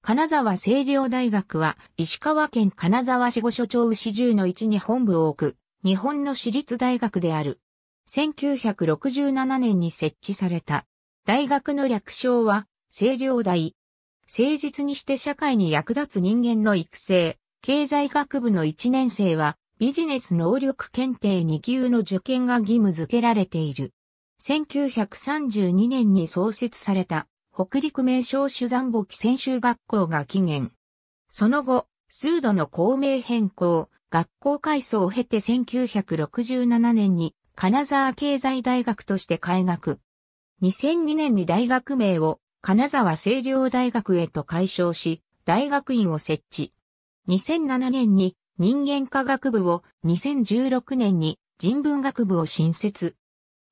金沢清涼大学は石川県金沢市五所町牛1の一に本部を置く日本の私立大学である。1967年に設置された。大学の略称は清涼大。誠実にして社会に役立つ人間の育成、経済学部の1年生はビジネス能力検定2級の受験が義務付けられている。1932年に創設された北陸名称主山簿記専修学校が起源。その後、数度の校名変更、学校改装を経て1967年に金沢経済大学として開学。2002年に大学名を金沢清涼大学へと改称し、大学院を設置。2007年に人間科学部を、2016年に人文学部を新設。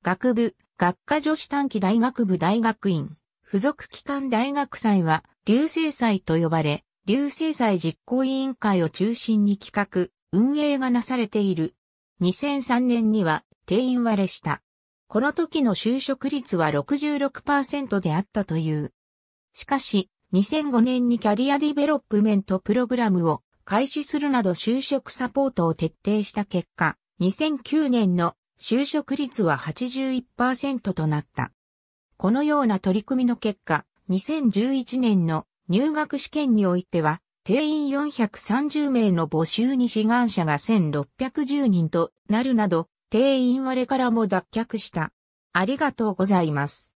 学部、学科女子短期大学部大学院。付属機関大学祭は、流星祭と呼ばれ、流星祭実行委員会を中心に企画、運営がなされている。2003年には定員割れした。この時の就職率は66%であったという。しかし、2005年にキャリアディベロップメントプログラムを開始するなど就職サポートを徹底した結果、2009年の就職率は81%となった。このような取り組みの結果、2011年の入学試験においては、定員430名の募集に志願者が1610人となるなど、定員割れからも脱却した。ありがとうございます。